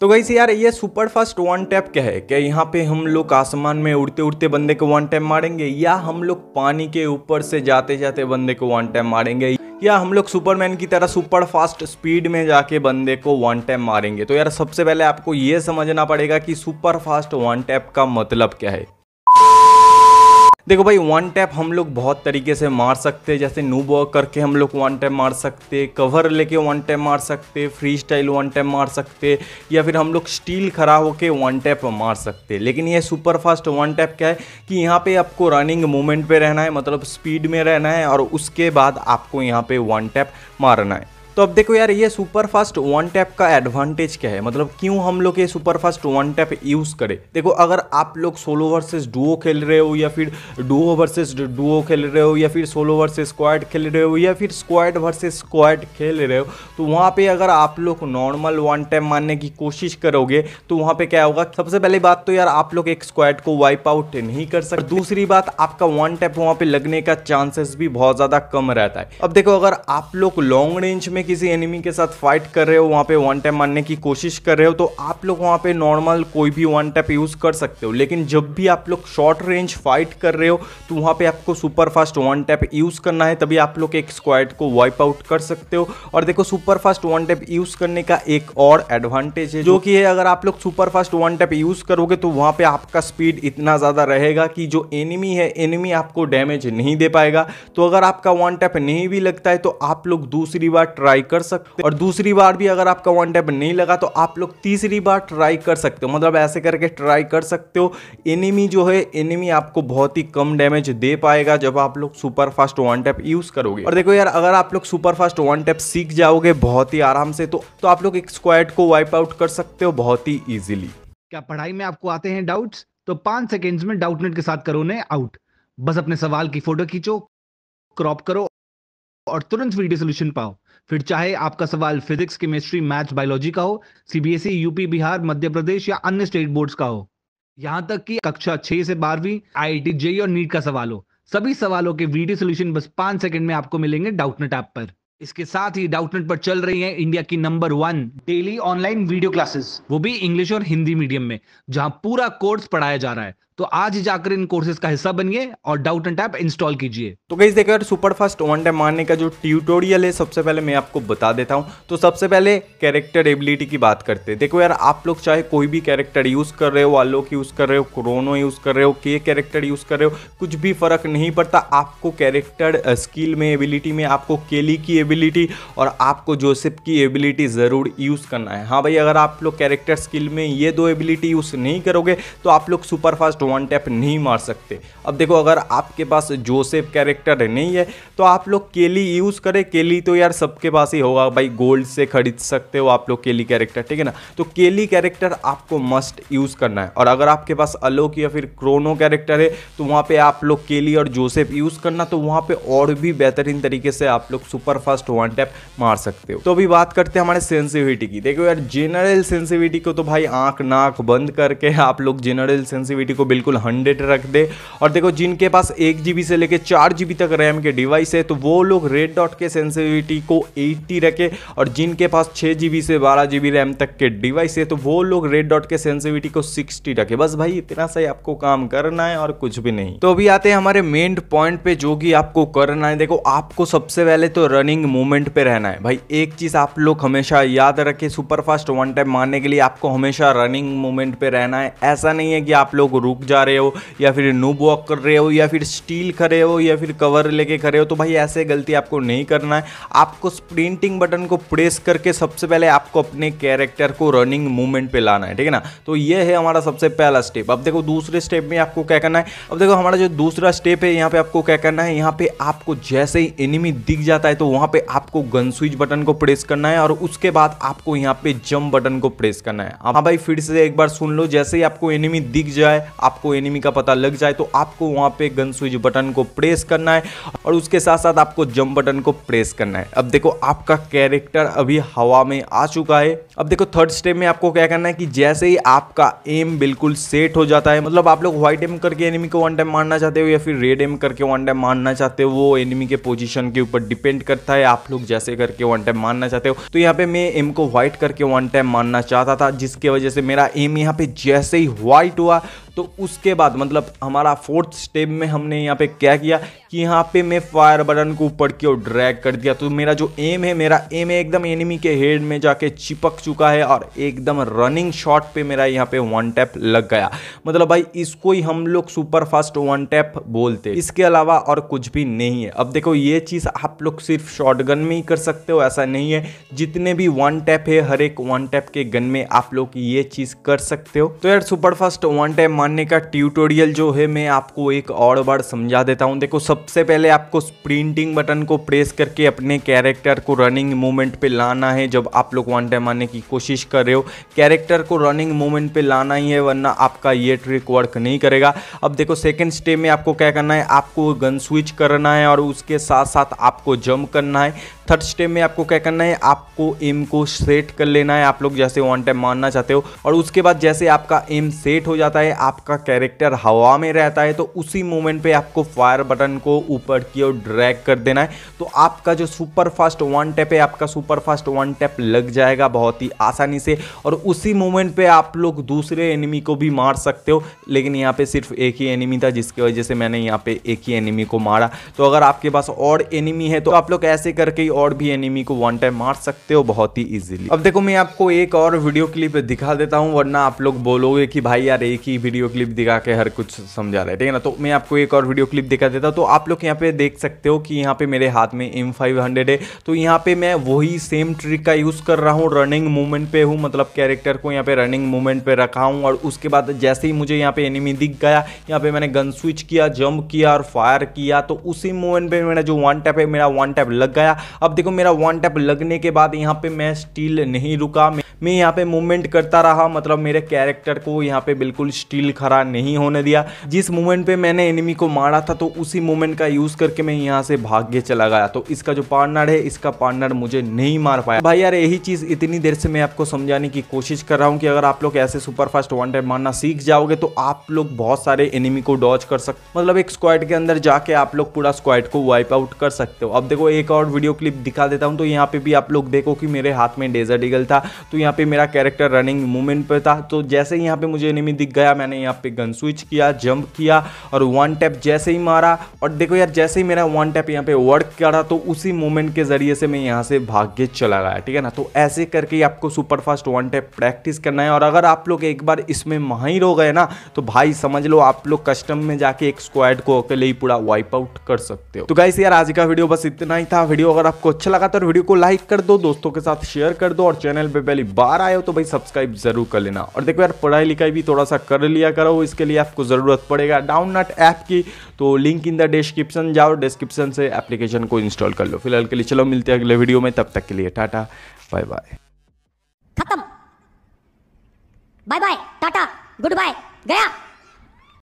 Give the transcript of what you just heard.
तो गई यार ये सुपर फास्ट वन टैप क्या है क्या यहाँ पे हम लोग आसमान में उड़ते उड़ते बंदे को वन टैप मारेंगे या हम लोग पानी के ऊपर से जाते जाते बंदे को वन टैप मारेंगे या हम लोग सुपरमैन की तरह सुपर फास्ट स्पीड में जाके बंदे को वन टैप मारेंगे तो यार सबसे पहले आपको ये समझना पड़ेगा कि सुपर फास्ट वन टैप का मतलब क्या है देखो भाई वन टैप हम लोग बहुत तरीके से मार सकते हैं जैसे नू वॉक करके हम लोग वन टैप मार सकते कवर लेके वन टैप मार सकते फ्री स्टाइल वन टैप मार सकते या फिर हम लोग स्टील खड़ा होके वन टैप मार सकते लेकिन ये सुपर फास्ट वन टैप क्या है कि यहाँ पे आपको रनिंग मोमेंट पे रहना है मतलब स्पीड में रहना है और उसके बाद आपको यहाँ पे वन टैप मारना है तो अब देखो यार ये सुपर फास्ट वन टैप का एडवांटेज क्या है मतलब क्यों हम लोग ये super fast one tap use करें देखो अगर आप लोग सोलो वर्सेस डुओ खेल रहे हो या फिर डुओ वर्सेस डुओ खेल रहे हो या फिर सोलो वर्सेस स्क्वाड खेल रहे हो या फिर स्क्वाड वर्सेस स्क्वाड खेल रहे हो तो वहां पे अगर आप लोग नॉर्मल वन टैप मानने की कोशिश करोगे तो वहां पर क्या होगा सबसे पहले बात तो यार आप लोग एक स्क्वाड को वाइप आउट नहीं कर सकते दूसरी बात आपका वन टैप वहां पर लगने का चांसेस भी बहुत ज़्यादा कम रहता है अब देखो अगर आप लोग लॉन्ग रेंज में में किसी एनिमी के साथ फाइट कर रहे हो वहाँ पे वन टैप मारने की कोशिश कर रहे हो तो आप लोग वहाँ पे नॉर्मल कोई भी वन टैप यूज़ कर सकते हो लेकिन जब भी आप लोग शॉर्ट रेंज फाइट कर रहे हो तो वहाँ पे आपको super fast one tap use करना है तभी आप लोग एक स्क्वाड को वाइप आउट कर सकते हो और देखो super fast one tap use करने का एक और एडवांटेज है जो कि है अगर आप लोग super fast one tap use करोगे तो वहाँ पर आपका स्पीड इतना ज़्यादा रहेगा कि जो एनिमी है एनिमी आपको डैमेज नहीं दे पाएगा तो अगर आपका वन टैप नहीं भी लगता है तो आप लोग दूसरी बार ट्राई कर सकते हो और दूसरी बार भी अगर आपका वन टैप नहीं लगा तो आप लोग तीसरी बार ट्राई कर सकते हो मतलब ऐसे करके ट्राई कर सकते हो एनिमी जो है एनिमी आपको बहुत ही कम डैमेज दे पाएगा जब आप लोग super fast one tap use करोगे और देखो यार अगर आप लोग सुपर फास्ट वन टैप सीख जाओगे बहुत ही आराम से तो, तो आप लोग एक स्क्वाड को वाइप आउट कर सकते हो बहुत ही ईजिली क्या पढ़ाई में आपको आते हैं डाउट्स तो पांच सेकेंड्स में डाउटनेट के साथ करो ने आउट बस अपने सवाल की फोटो खींचो क्रॉप करो और तुरंत वीडियो सोल्यूशन पाओ फिर चाहे आपका सवाल फिजिक्स केमिस्ट्री मैथ्स बायोलॉजी का हो सीबीएसई यूपी बिहार मध्य प्रदेश या अन्य स्टेट बोर्ड्स का हो यहाँ तक कि कक्षा छह से बारहवीं आई टी जेई और नीट का सवाल हो सभी सवालों के वीडियो सोल्यूशन बस पांच सेकंड में आपको मिलेंगे डाउटनेट ऐप पर इसके साथ ही डाउटनेट पर चल रही है इंडिया की number one daily online video classes वो भी इंग्लिश और हिंदी मीडियम में जहां पूरा कोर्स पढ़ाया जा रहा है तो आज जाकर इन कोर्सेज का हिस्सा बनिए और डाउट एंड टैप इंस्टॉल कीजिए तो गई देखकर सुपर फास्ट वन टाइम मारने का जो ट्यूटोरियल है सबसे पहले मैं आपको बता देता हूँ तो सबसे पहले कैरेक्टर एबिलिटी की बात करते हैं देखो यार आप लोग चाहे कोई भी कैरेक्टर यूज़ कर रहे हो आलोक यूज़ कर रहे हो क्रोनो यूज़ कर रहे हो के कैरेक्टर यूज़ कर रहे हो कुछ भी फ़र्क नहीं पड़ता आपको कैरेक्टर स्किल में एबिलिटी में आपको केली की एबिलिटी और आपको जोसेफ की एबिलिटी ज़रूर यूज़ करना है हाँ भाई अगर आप लोग कैरेक्टर स्किल में ये दो एबिलिटी यूज़ नहीं करोगे तो आप लोग सुपर फास्ट वन टैप नहीं मार सकते अब देखो अगर आपके पास जोसेफ कैरेक्टर नहीं है तो आप लोग केली यूज़ करें केली तो यार सबके पास ही होगा भाई गोल्ड से खरीद सकते हो आप लोग केली कैरेक्टर ठीक है ना तो केली कैरेक्टर आपको मस्ट यूज़ करना है और अगर आपके पास अलोक या फिर क्रोनो कैरेक्टर है तो वहाँ पर आप लोग केली और जोसेफ यूज़ करना तो वहाँ पर और भी बेहतरीन तरीके से आप लोग सुपर फास्ट वन टैप मार सकते हो तो अभी बात करते हैं हमारे सेंसिविटी की देखो यार जेनरल सेंसिविटी को तो भाई आँख नाक बंद करके आप लोग जेनरल सेंसिविटी को बिल्कुल बिल्कुल हंड्रेड रख दे और देखो जिनके पास एक जीबी से लेकर चार जीबी तक रैम के डिवाइस है तो वो लोग रेड डॉट के सेंसिटिविटी को एट्टी रखे और जिनके पास छः जी से बारह जी रैम तक के डिवाइस है तो वो लोग रेड डॉट के सेंसिविटी को सिक्सटी रखे बस भाई इतना सही आपको काम करना है और कुछ भी नहीं तो अभी आते हैं हमारे मेन पॉइंट पे जो कि आपको करना है देखो आपको सबसे पहले तो रनिंग मूवमेंट पे रहना है भाई एक चीज़ आप लोग हमेशा याद रखें सुपर फास्ट वन टाइम मारने के लिए आपको हमेशा रनिंग मूवमेंट पे रहना है ऐसा नहीं है कि आप लोग रुक वॉक जा रहे हो या फिर नूब वॉक कर रहे हो या फिर स्टील खड़े हो या फिर कवर लेके खड़े हो तो भाई ऐसे गलती आपको नहीं करना है आपको स्प्रिंटिंग बटन को प्रेस करके सबसे पहले आपको अपने कैरेक्टर को रनिंग मूवमेंट पे लाना है ठीक है ना तो ये है हमारा सबसे पहला स्टेप अब देखो दूसरे स्टेप में आपको क्या करना है अब देखो हमारा जो दूसरा स्टेप है यहाँ पे आपको क्या करना है यहाँ पे आपको जैसे ही एनिमी दिख जाता है तो वहाँ पे आपको गन स्विच बटन को प्रेस करना है और उसके बाद आपको यहाँ पे जम बटन को प्रेस करना है हाँ भाई फिर से एक बार सुन लो जैसे ही आपको एनिमी दिख जाए आप आपको एनिमी का पता लग जाए तो आपको वहां पे गन स्विच बटन को प्रेस करना है और उसके साथ साथ आपको जंप बटन को प्रेस करना है अब देखो आपका कैरेक्टर अभी हवा में आ चुका है अब देखो थर्ड स्टेप में आपको क्या करना है कि जैसे ही आपका एम बिल्कुल सेट हो जाता है मतलब आप लोग व्हाइट एम करके एनिमी को वन टाइम मारना चाहते हो या फिर रेड एम करके वन टाइम मारना चाहते हो वो एनिमी के पोजिशन के ऊपर डिपेंड करता है आप लोग जैसे करके वन टाइम मारना चाहते हो तो यहाँ पे मैं एम को व्हाइट करके वन टाइम मारना चाहता था जिसकी वजह से मेरा एम यहाँ पे जैसे ही व्हाइट हुआ तो उसके बाद मतलब हमारा फोर्थ स्टेप में हमने यहाँ पे क्या किया कि यहाँ पे मैं फायर बटन को ऊपर की ओर ड्रैग कर दिया तो मेरा जो एम है मेरा एम है एकदम एनिमी के हेड में जाके चिपक चुका है और एकदम रनिंग शॉट पे मेरा यहाँ पे वन टैप लग गया मतलब भाई इसको ही हम लोग सुपर फास्ट वन टैप बोलते इसके अलावा और कुछ भी नहीं है अब देखो ये चीज़ आप लोग सिर्फ शॉर्ट गन में ही कर सकते हो ऐसा नहीं है जितने भी वन टैप है हर एक वन टैप के गन में आप लोग ये चीज़ कर सकते हो तो यार सुपर फास्ट वन टैप मान मारने का ट्यूटोरियल जो है मैं आपको एक और बार समझा देता हूँ देखो सबसे पहले आपको स्प्रिंटिंग बटन को प्रेस करके अपने कैरेक्टर को रनिंग मोमेंट पे लाना है जब आप लोग वन टाइम मारने की कोशिश कर रहे हो कैरेक्टर को रनिंग मूवमेंट पे लाना ही है वरना आपका ये ट्रिक वर्क नहीं करेगा अब देखो सेकेंड स्टेप में आपको क्या करना है आपको गन स्विच करना है और उसके साथ साथ आपको जम्प करना है थर्ड स्टेप में आपको क्या करना है आपको एम को सेट कर लेना है आप लोग जैसे वन टाइम मारना चाहते हो और उसके बाद जैसे आपका एम सेट हो जाता है आपका कैरेक्टर हवा में रहता है तो उसी मोमेंट पे आपको फायर बटन को ऊपर की ओर ड्रैग कर देना है तो आपका जो सुपर फास्ट वन टैप है आपका सुपर फास्ट वन टैप लग जाएगा बहुत ही आसानी से और उसी मोमेंट पे आप लोग दूसरे एनिमी को भी मार सकते हो लेकिन यहाँ पे सिर्फ एक ही एनिमी था जिसकी वजह से मैंने यहाँ पे एक ही एनिमी को मारा तो अगर आपके पास और एनिमी है तो आप लोग ऐसे करके और भी एनिमी को वन टैप मार सकते हो बहुत ही ईजिली अब देखो मैं आपको एक और वीडियो क्लिप दिखा देता हूँ वरना आप लोग बोलोगे कि भाई यार एक ही वीडियो वीडियो क्लिप दिखा के हर कुछ समझा रहे ठीक है ना तो मैं आपको एक और वीडियो क्लिप दिखा देता हूँ तो आप लोग यहाँ पे देख सकते हो कि यहाँ पे मेरे हाथ में एम फाइव हंड्रेड है तो यहाँ पे मैं वही सेम ट्रिक का यूज़ कर रहा हूँ रनिंग मूवमेंट पे हूँ मतलब कैरेक्टर को यहाँ पे रनिंग मूवमेंट पे रखा हूँ और उसके बाद जैसे ही मुझे यहाँ पे एनिमी दिख गया यहाँ पे मैंने गन स्विच किया जंप किया और फायर किया तो उसी मूवमेंट पे मेरा जो वन टैप है मेरा वन टैप लग गया अब देखो मेरा वन टैप लगने के बाद यहाँ पे मैं स्टील नहीं रुका मैं मैं यहाँ पे मूवमेंट करता रहा मतलब मेरे कैरेक्टर को यहाँ पे बिल्कुल स्टील खड़ा नहीं होने दिया जिस मूवमेंट पे मैंने एनिमी को मारा था तो उसी मूवमेंट का यूज़ करके मैं यहाँ से भाग्य चला गया तो इसका जो पार्टनर है इसका पार्टनर मुझे नहीं मार पाया भाई यार यही चीज़ इतनी देर से मैं आपको समझाने की कोशिश कर रहा हूँ कि अगर आप लोग ऐसे सुपर फास्ट वन टाइम मारना सीख जाओगे तो आप लोग बहुत सारे एनिमी को डॉच कर सकते मतलब एक स्क्वाड के अंदर जाके आप लोग पूरा स्क्वाड को वाइप आउट कर सकते हो अब देखो एक और वीडियो क्लिप दिखा देता हूँ तो यहाँ पे भी आप लोग देखो कि मेरे हाथ में डेजर्ट ईगल था तो यहाँ यहाँ पे मेरा कैरेक्टर रनिंग मूवमेंट पे था तो जैसे ही यहाँ पे मुझे एनिमी दिख गया मैंने यहाँ पे गन स्विच किया जंप किया और वन टैप जैसे ही मारा और देखो यार जैसे ही मेरा वन टैप यहाँ पे वर्क करा तो उसी मूवमेंट के ज़रिए से मैं यहाँ से भाग के चला गया ठीक है ना तो ऐसे करके आपको super fast one tap practice करना है और अगर आप लोग एक बार इसमें माहिर हो गए ना तो भाई समझ लो आप लोग कस्टम में जाके एक स्क्वाड को अकेले ही पूरा वाइप आउट कर सकते हो तो गाइस यार आज का वीडियो बस इतना ही था वीडियो अगर आपको अच्छा लगा तो वीडियो को लाइक कर दो दोस्तों के साथ शेयर कर दो और चैनल पे पहली बार आए हो तो भाई सब्सक्राइब जरूर कर लेना और देखो यार पढ़ाई लिखाई भी थोड़ा सा कर लिया करो इसके लिए आपको ज़रूरत पड़ेगा डाउनलोड ऐप की तो लिंक इन द डिस्क्रिप्शन जाओ डिस्क्रिप्शन से एप्लीकेशन को इंस्टॉल कर लो फिलहाल के लिए चलो मिलते हैं अगले वीडियो में तब तक के लिए टाटा बाय बाय खत्म bye bye tata goodbye गया